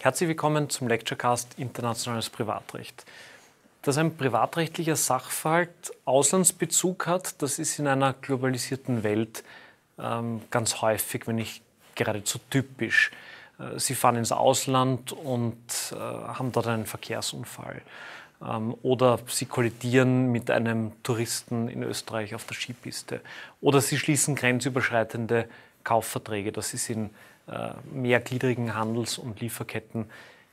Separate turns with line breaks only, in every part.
Herzlich willkommen zum Lecturecast Internationales Privatrecht. Dass ein privatrechtlicher Sachverhalt Auslandsbezug hat, das ist in einer globalisierten Welt ähm, ganz häufig, wenn nicht geradezu typisch. Äh, sie fahren ins Ausland und äh, haben dort einen Verkehrsunfall. Ähm, oder Sie kollidieren mit einem Touristen in Österreich auf der Skipiste. Oder Sie schließen grenzüberschreitende Kaufverträge. Das ist in äh, mehrgliedrigen Handels- und Lieferketten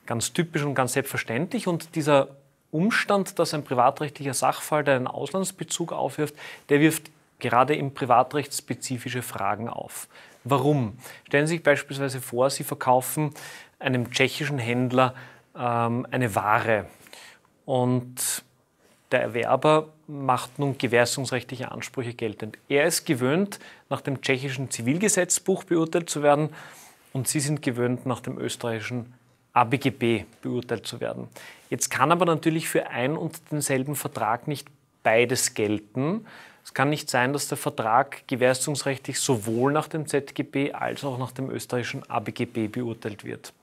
ganz typisch und ganz selbstverständlich. Und dieser Umstand, dass ein privatrechtlicher Sachverhalt einen Auslandsbezug aufwirft, der wirft gerade im Privatrecht spezifische Fragen auf. Warum? Stellen Sie sich beispielsweise vor, Sie verkaufen einem tschechischen Händler ähm, eine Ware und der Erwerber macht nun gewährungsrechtliche Ansprüche geltend. Er ist gewöhnt, nach dem tschechischen Zivilgesetzbuch beurteilt zu werden und sie sind gewöhnt, nach dem österreichischen ABGB beurteilt zu werden. Jetzt kann aber natürlich für ein und denselben Vertrag nicht beides gelten. Es kann nicht sein, dass der Vertrag gewährleistungsrechtlich sowohl nach dem ZGB als auch nach dem österreichischen ABGB beurteilt wird.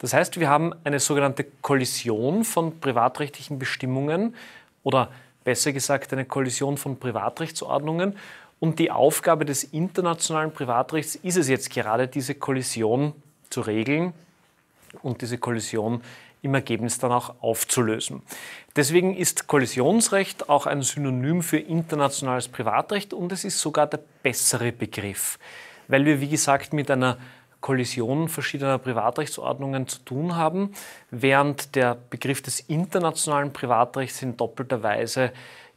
Das heißt, wir haben eine sogenannte Kollision von privatrechtlichen Bestimmungen oder besser gesagt eine Kollision von Privatrechtsordnungen und die Aufgabe des internationalen Privatrechts ist es jetzt gerade, diese Kollision zu regeln und diese Kollision im Ergebnis dann auch aufzulösen. Deswegen ist Kollisionsrecht auch ein Synonym für internationales Privatrecht und es ist sogar der bessere Begriff, weil wir, wie gesagt, mit einer Kollision verschiedener Privatrechtsordnungen zu tun haben, während der Begriff des internationalen Privatrechts in doppelter Weise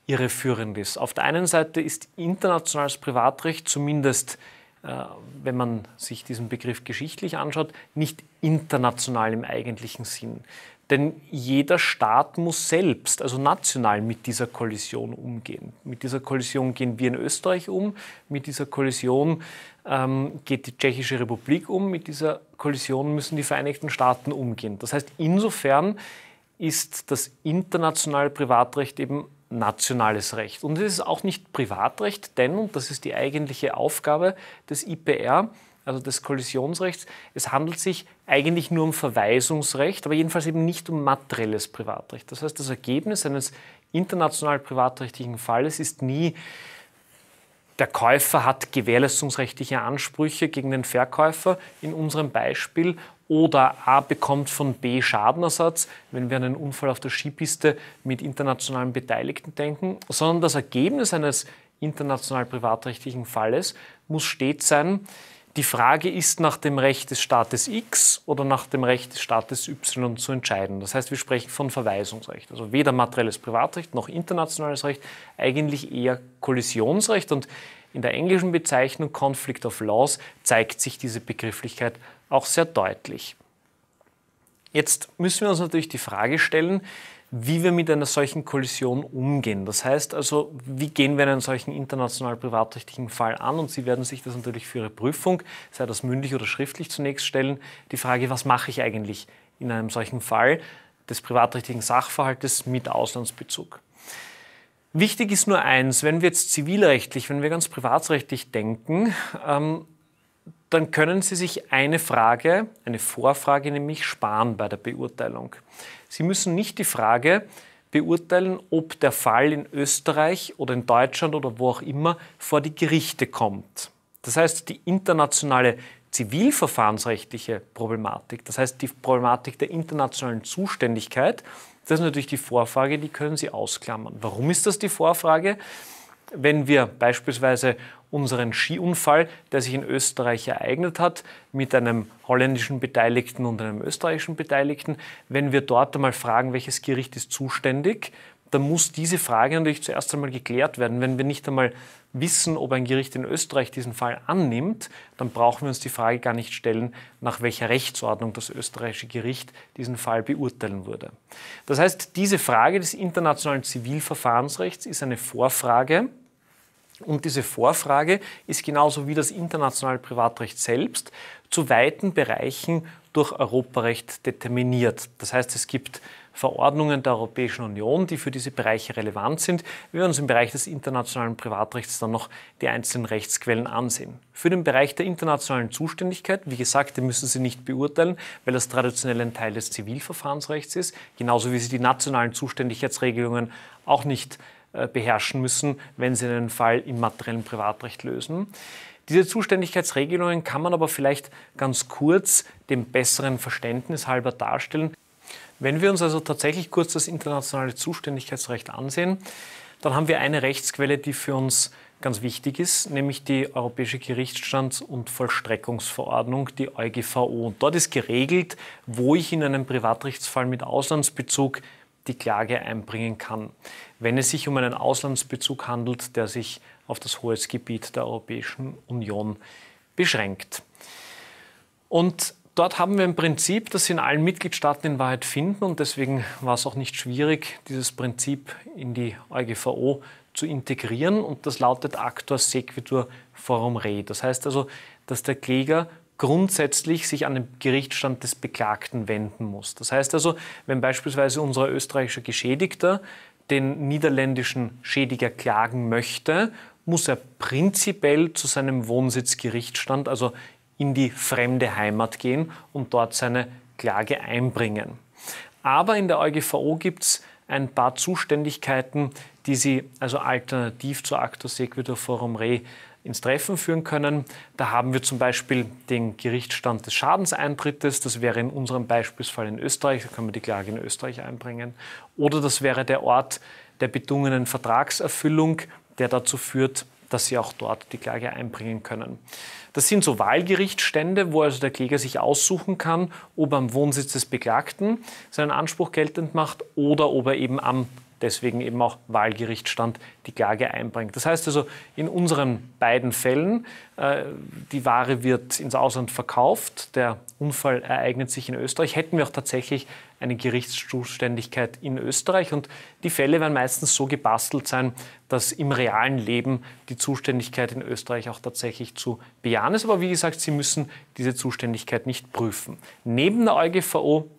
irreführend ist. Auf der einen Seite ist internationales Privatrecht zumindest äh, wenn man sich diesen Begriff geschichtlich anschaut, nicht international im eigentlichen Sinn. Denn jeder Staat muss selbst, also national, mit dieser Kollision umgehen. Mit dieser Kollision gehen wir in Österreich um, mit dieser Kollision ähm, geht die Tschechische Republik um, mit dieser Kollision müssen die Vereinigten Staaten umgehen. Das heißt, insofern ist das internationale Privatrecht eben nationales Recht. Und es ist auch nicht Privatrecht, denn, und das ist die eigentliche Aufgabe des IPR, also des Kollisionsrechts, es handelt sich eigentlich nur um Verweisungsrecht, aber jedenfalls eben nicht um materielles Privatrecht. Das heißt, das Ergebnis eines international privatrechtlichen Falles ist nie, der Käufer hat gewährleistungsrechtliche Ansprüche gegen den Verkäufer in unserem Beispiel oder A bekommt von B Schadenersatz, wenn wir an einen Unfall auf der Skipiste mit internationalen Beteiligten denken, sondern das Ergebnis eines international privatrechtlichen Falles muss stets sein, die Frage ist nach dem Recht des Staates X oder nach dem Recht des Staates Y zu entscheiden. Das heißt, wir sprechen von Verweisungsrecht. Also weder materielles Privatrecht noch internationales Recht, eigentlich eher Kollisionsrecht. Und in der englischen Bezeichnung Conflict of Laws zeigt sich diese Begrifflichkeit auch sehr deutlich. Jetzt müssen wir uns natürlich die Frage stellen, wie wir mit einer solchen Kollision umgehen. Das heißt also, wie gehen wir einen solchen international privatrechtlichen Fall an? Und Sie werden sich das natürlich für Ihre Prüfung, sei das mündlich oder schriftlich zunächst stellen, die Frage, was mache ich eigentlich in einem solchen Fall des privatrechtlichen Sachverhaltes mit Auslandsbezug? Wichtig ist nur eins, wenn wir jetzt zivilrechtlich, wenn wir ganz privatrechtlich denken, ähm, dann können Sie sich eine Frage, eine Vorfrage nämlich sparen bei der Beurteilung. Sie müssen nicht die Frage beurteilen, ob der Fall in Österreich oder in Deutschland oder wo auch immer vor die Gerichte kommt. Das heißt, die internationale zivilverfahrensrechtliche Problematik, das heißt die Problematik der internationalen Zuständigkeit, das ist natürlich die Vorfrage, die können Sie ausklammern. Warum ist das die Vorfrage? wenn wir beispielsweise unseren Skiunfall, der sich in Österreich ereignet hat, mit einem holländischen Beteiligten und einem österreichischen Beteiligten, wenn wir dort einmal fragen, welches Gericht ist zuständig, dann muss diese Frage natürlich zuerst einmal geklärt werden. Wenn wir nicht einmal wissen, ob ein Gericht in Österreich diesen Fall annimmt, dann brauchen wir uns die Frage gar nicht stellen, nach welcher Rechtsordnung das österreichische Gericht diesen Fall beurteilen würde. Das heißt, diese Frage des internationalen Zivilverfahrensrechts ist eine Vorfrage, und diese Vorfrage ist genauso wie das internationale Privatrecht selbst zu weiten Bereichen durch Europarecht determiniert. Das heißt, es gibt Verordnungen der Europäischen Union, die für diese Bereiche relevant sind. Wir werden uns im Bereich des internationalen Privatrechts dann noch die einzelnen Rechtsquellen ansehen. Für den Bereich der internationalen Zuständigkeit, wie gesagt, den müssen Sie nicht beurteilen, weil das traditionell ein Teil des Zivilverfahrensrechts ist, genauso wie Sie die nationalen Zuständigkeitsregelungen auch nicht beurteilen äh, beherrschen müssen, wenn sie einen Fall im materiellen Privatrecht lösen. Diese Zuständigkeitsregelungen kann man aber vielleicht ganz kurz dem besseren Verständnis halber darstellen. Wenn wir uns also tatsächlich kurz das internationale Zuständigkeitsrecht ansehen, dann haben wir eine Rechtsquelle, die für uns ganz wichtig ist, nämlich die Europäische Gerichtsstands- und Vollstreckungsverordnung, die EuGVO. Und dort ist geregelt, wo ich in einem Privatrechtsfall mit Auslandsbezug die Klage einbringen kann wenn es sich um einen Auslandsbezug handelt, der sich auf das Hoheitsgebiet der Europäischen Union beschränkt. Und dort haben wir ein Prinzip, das Sie in allen Mitgliedstaaten in Wahrheit finden und deswegen war es auch nicht schwierig, dieses Prinzip in die EuGVO zu integrieren und das lautet Actor Sequitur Forum Re. Das heißt also, dass der Kläger grundsätzlich sich an den Gerichtsstand des Beklagten wenden muss. Das heißt also, wenn beispielsweise unser österreichischer Geschädigter den niederländischen Schädiger klagen möchte, muss er prinzipiell zu seinem Wohnsitzgerichtsstand, also in die fremde Heimat gehen und dort seine Klage einbringen. Aber in der EuGVO gibt es ein paar Zuständigkeiten, die sie also alternativ zur Actus Sequitur Forum Re ins Treffen führen können. Da haben wir zum Beispiel den Gerichtsstand des Schadenseintrittes. Das wäre in unserem Beispielsfall in Österreich. Da können wir die Klage in Österreich einbringen. Oder das wäre der Ort der bedungenen Vertragserfüllung, der dazu führt, dass sie auch dort die Klage einbringen können. Das sind so Wahlgerichtsstände, wo also der Kläger sich aussuchen kann, ob er am Wohnsitz des Beklagten seinen Anspruch geltend macht oder ob er eben am deswegen eben auch Wahlgerichtsstand die Klage einbringt. Das heißt also, in unseren beiden Fällen, äh, die Ware wird ins Ausland verkauft, der Unfall ereignet sich in Österreich, hätten wir auch tatsächlich eine Gerichtszuständigkeit in Österreich. Und die Fälle werden meistens so gebastelt sein, dass im realen Leben die Zuständigkeit in Österreich auch tatsächlich zu bejahen ist. Aber wie gesagt, Sie müssen diese Zuständigkeit nicht prüfen. Neben der EuGVO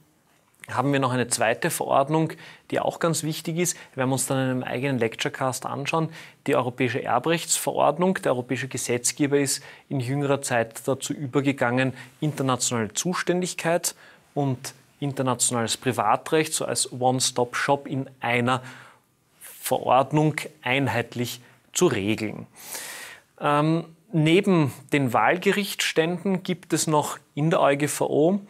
haben wir noch eine zweite Verordnung, die auch ganz wichtig ist. Wir werden uns dann in einem eigenen Lecturecast anschauen. Die Europäische Erbrechtsverordnung. Der europäische Gesetzgeber ist in jüngerer Zeit dazu übergegangen, internationale Zuständigkeit und internationales Privatrecht so als One-Stop-Shop in einer Verordnung einheitlich zu regeln. Ähm, neben den Wahlgerichtsständen gibt es noch in der EuGVO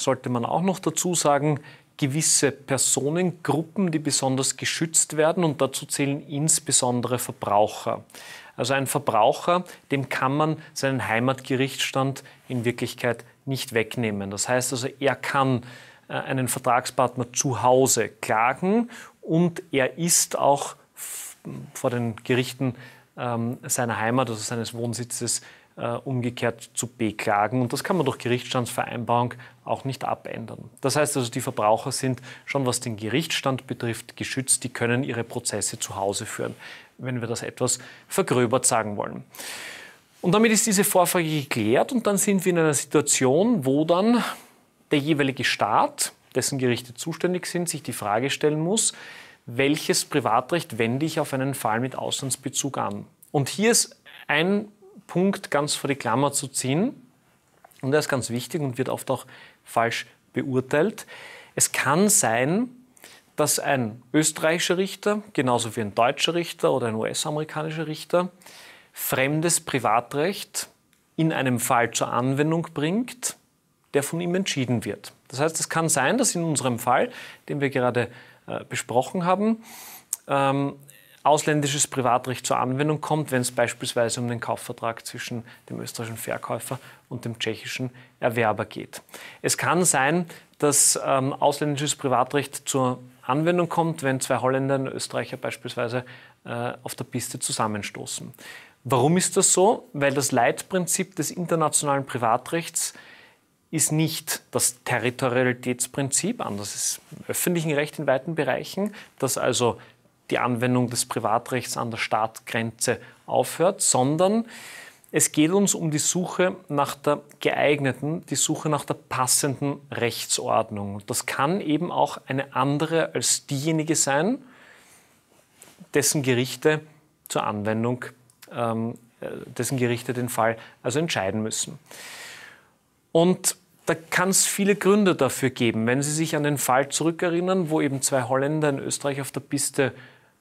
sollte man auch noch dazu sagen, gewisse Personengruppen, die besonders geschützt werden und dazu zählen insbesondere Verbraucher. Also ein Verbraucher, dem kann man seinen Heimatgerichtsstand in Wirklichkeit nicht wegnehmen. Das heißt also, er kann äh, einen Vertragspartner zu Hause klagen und er ist auch vor den Gerichten ähm, seiner Heimat, also seines Wohnsitzes, äh, umgekehrt zu beklagen. Und das kann man durch Gerichtsstandsvereinbarung auch nicht abändern. Das heißt also, die Verbraucher sind schon, was den Gerichtsstand betrifft, geschützt. Die können ihre Prozesse zu Hause führen, wenn wir das etwas vergröbert sagen wollen. Und damit ist diese Vorfrage geklärt und dann sind wir in einer Situation, wo dann der jeweilige Staat, dessen Gerichte zuständig sind, sich die Frage stellen muss, welches Privatrecht wende ich auf einen Fall mit Auslandsbezug an? Und hier ist ein Punkt ganz vor die Klammer zu ziehen. Und er ist ganz wichtig und wird oft auch falsch beurteilt. Es kann sein, dass ein österreichischer Richter, genauso wie ein deutscher Richter oder ein US-amerikanischer Richter, fremdes Privatrecht in einem Fall zur Anwendung bringt, der von ihm entschieden wird. Das heißt, es kann sein, dass in unserem Fall, den wir gerade äh, besprochen haben, ähm, ausländisches Privatrecht zur Anwendung kommt, wenn es beispielsweise um den Kaufvertrag zwischen dem österreichischen Verkäufer und dem tschechischen Erwerber geht. Es kann sein, dass ähm, ausländisches Privatrecht zur Anwendung kommt, wenn zwei Holländer und Österreicher beispielsweise äh, auf der Piste zusammenstoßen. Warum ist das so? Weil das Leitprinzip des internationalen Privatrechts ist nicht das Territorialitätsprinzip, anders ist im öffentlichen Recht in weiten Bereichen, dass also die Anwendung des Privatrechts an der Staatgrenze aufhört, sondern es geht uns um die Suche nach der geeigneten, die Suche nach der passenden Rechtsordnung. das kann eben auch eine andere als diejenige sein, dessen Gerichte zur Anwendung, ähm, äh, dessen Gerichte den Fall also entscheiden müssen. Und da kann es viele Gründe dafür geben. Wenn Sie sich an den Fall zurückerinnern, wo eben zwei Holländer in Österreich auf der Piste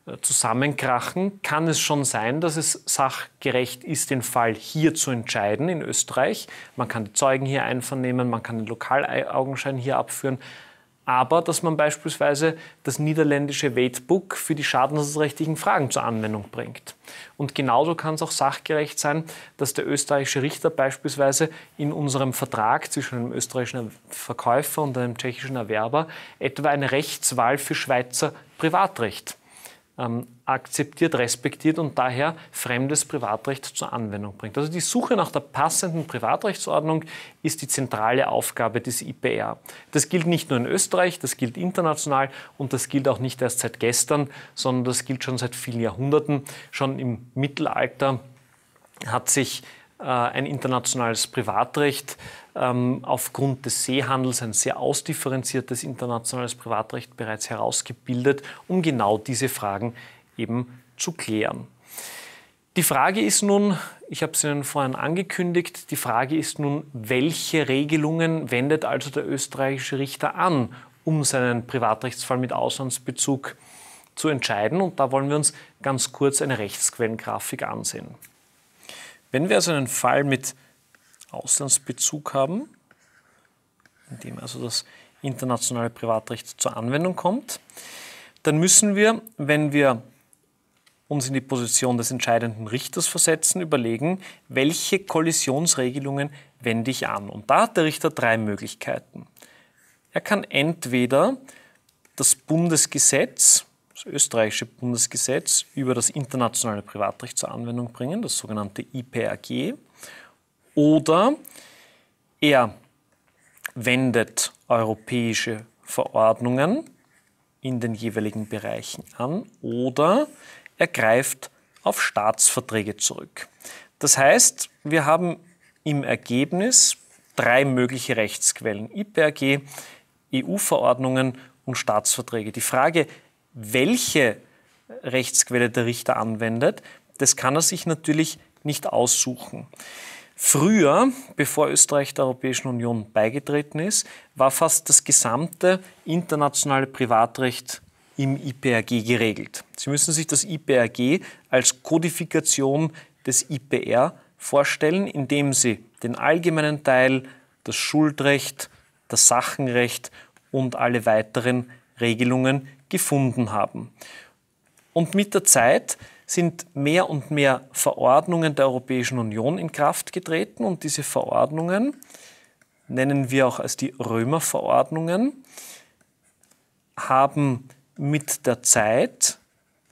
äh, zusammenkrachen, kann es schon sein, dass es sachgerecht ist, den Fall hier zu entscheiden in Österreich. Man kann die Zeugen hier einvernehmen, man kann den Lokalaugenschein hier abführen. Aber dass man beispielsweise das niederländische Weightbook für die schadensrechtlichen Fragen zur Anwendung bringt. Und genauso kann es auch sachgerecht sein, dass der österreichische Richter beispielsweise in unserem Vertrag zwischen einem österreichischen Verkäufer und einem tschechischen Erwerber etwa eine Rechtswahl für Schweizer Privatrecht ähm, akzeptiert, respektiert und daher fremdes Privatrecht zur Anwendung bringt. Also die Suche nach der passenden Privatrechtsordnung ist die zentrale Aufgabe des IPR. Das gilt nicht nur in Österreich, das gilt international und das gilt auch nicht erst seit gestern, sondern das gilt schon seit vielen Jahrhunderten. Schon im Mittelalter hat sich äh, ein internationales Privatrecht, ähm, aufgrund des Seehandels ein sehr ausdifferenziertes internationales Privatrecht bereits herausgebildet, um genau diese Fragen eben zu klären. Die Frage ist nun, ich habe es Ihnen vorhin angekündigt, die Frage ist nun, welche Regelungen wendet also der österreichische Richter an, um seinen Privatrechtsfall mit Auslandsbezug zu entscheiden? Und da wollen wir uns ganz kurz eine Rechtsquellengrafik ansehen. Wenn wir also einen Fall mit Auslandsbezug haben, in dem also das internationale Privatrecht zur Anwendung kommt, dann müssen wir, wenn wir uns in die Position des entscheidenden Richters versetzen, überlegen, welche Kollisionsregelungen wende ich an. Und da hat der Richter drei Möglichkeiten. Er kann entweder das Bundesgesetz das österreichische Bundesgesetz über das internationale Privatrecht zur Anwendung bringen, das sogenannte IPRG, oder er wendet europäische Verordnungen in den jeweiligen Bereichen an oder er greift auf Staatsverträge zurück. Das heißt, wir haben im Ergebnis drei mögliche Rechtsquellen, IPRG, EU-Verordnungen und Staatsverträge. Die Frage, welche Rechtsquelle der Richter anwendet, das kann er sich natürlich nicht aussuchen. Früher, bevor Österreich der Europäischen Union beigetreten ist, war fast das gesamte internationale Privatrecht im IPRG geregelt. Sie müssen sich das IPRG als Kodifikation des IPR vorstellen, indem Sie den allgemeinen Teil, das Schuldrecht, das Sachenrecht und alle weiteren Regelungen gefunden haben. Und mit der Zeit sind mehr und mehr Verordnungen der Europäischen Union in Kraft getreten und diese Verordnungen nennen wir auch als die Römerverordnungen, haben mit der Zeit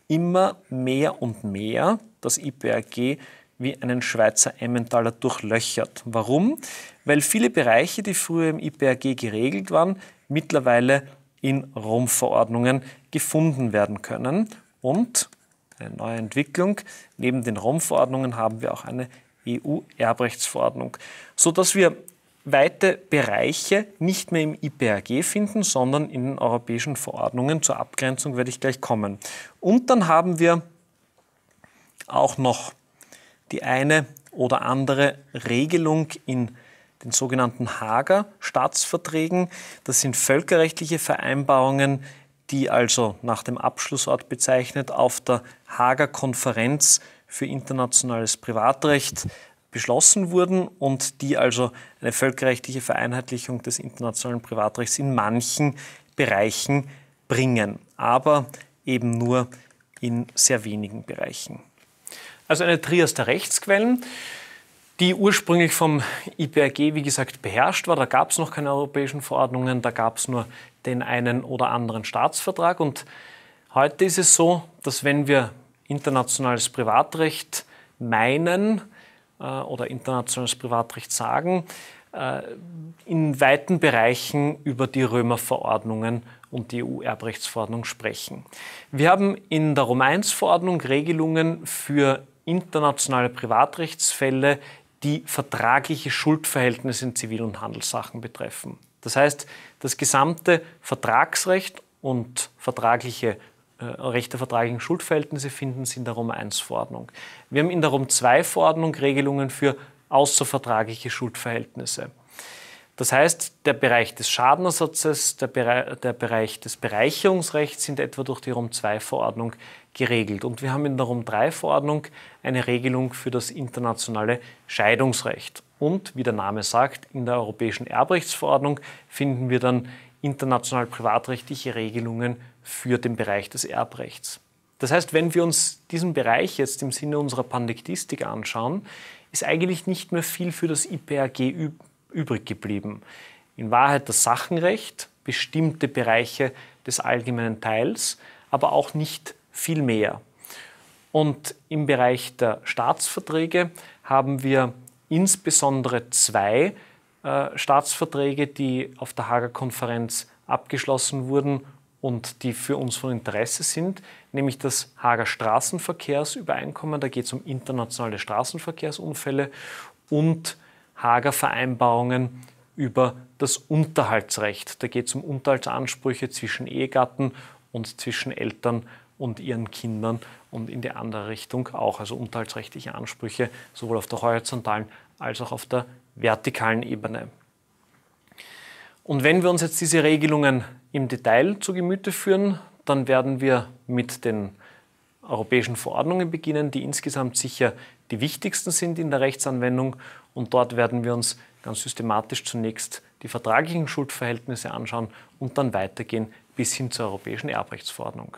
immer mehr und mehr das IPRG wie einen Schweizer Emmentaler durchlöchert. Warum? Weil viele Bereiche, die früher im IPRG geregelt waren, mittlerweile in ROM-Verordnungen gefunden werden können. Und eine neue Entwicklung, neben den ROM-Verordnungen haben wir auch eine EU-Erbrechtsverordnung, sodass wir weite Bereiche nicht mehr im IPRG finden, sondern in den europäischen Verordnungen. Zur Abgrenzung werde ich gleich kommen. Und dann haben wir auch noch die eine oder andere Regelung in den sogenannten Hager Staatsverträgen. Das sind völkerrechtliche Vereinbarungen, die also nach dem Abschlussort bezeichnet auf der Hager Konferenz für internationales Privatrecht beschlossen wurden und die also eine völkerrechtliche Vereinheitlichung des internationalen Privatrechts in manchen Bereichen bringen, aber eben nur in sehr wenigen Bereichen. Also eine Trias der Rechtsquellen die ursprünglich vom IPRG, wie gesagt, beherrscht war. Da gab es noch keine europäischen Verordnungen, da gab es nur den einen oder anderen Staatsvertrag. Und heute ist es so, dass wenn wir internationales Privatrecht meinen äh, oder internationales Privatrecht sagen, äh, in weiten Bereichen über die Römerverordnungen und die EU-Erbrechtsverordnung sprechen. Wir haben in der Rom-1-Verordnung Regelungen für internationale Privatrechtsfälle die vertragliche Schuldverhältnisse in Zivil- und Handelssachen betreffen. Das heißt, das gesamte Vertragsrecht und vertragliche äh, Rechte vertraglichen Schuldverhältnisse finden Sie in der Rom 1 Verordnung. Wir haben in der Rom 2 Verordnung Regelungen für außervertragliche Schuldverhältnisse. Das heißt, der Bereich des Schadenersatzes, der, Bere der Bereich des Bereicherungsrechts sind etwa durch die Rom-2-Verordnung geregelt. Und wir haben in der Rom-3-Verordnung eine Regelung für das internationale Scheidungsrecht. Und wie der Name sagt, in der Europäischen Erbrechtsverordnung finden wir dann international privatrechtliche Regelungen für den Bereich des Erbrechts. Das heißt, wenn wir uns diesen Bereich jetzt im Sinne unserer Pandektistik anschauen, ist eigentlich nicht mehr viel für das IPRG übrig geblieben. In Wahrheit das Sachenrecht, bestimmte Bereiche des allgemeinen Teils, aber auch nicht viel mehr. Und im Bereich der Staatsverträge haben wir insbesondere zwei äh, Staatsverträge, die auf der Hager Konferenz abgeschlossen wurden und die für uns von Interesse sind, nämlich das Hager Straßenverkehrsübereinkommen, da geht es um internationale Straßenverkehrsunfälle und Hager Vereinbarungen über das Unterhaltsrecht. Da geht es um Unterhaltsansprüche zwischen Ehegatten und zwischen Eltern und ihren Kindern und in die andere Richtung auch. Also unterhaltsrechtliche Ansprüche sowohl auf der horizontalen als auch auf der vertikalen Ebene. Und wenn wir uns jetzt diese Regelungen im Detail zu Gemüte führen, dann werden wir mit den europäischen Verordnungen beginnen, die insgesamt sicher die wichtigsten sind in der Rechtsanwendung. Und dort werden wir uns ganz systematisch zunächst die vertraglichen Schuldverhältnisse anschauen und dann weitergehen bis hin zur Europäischen Erbrechtsverordnung.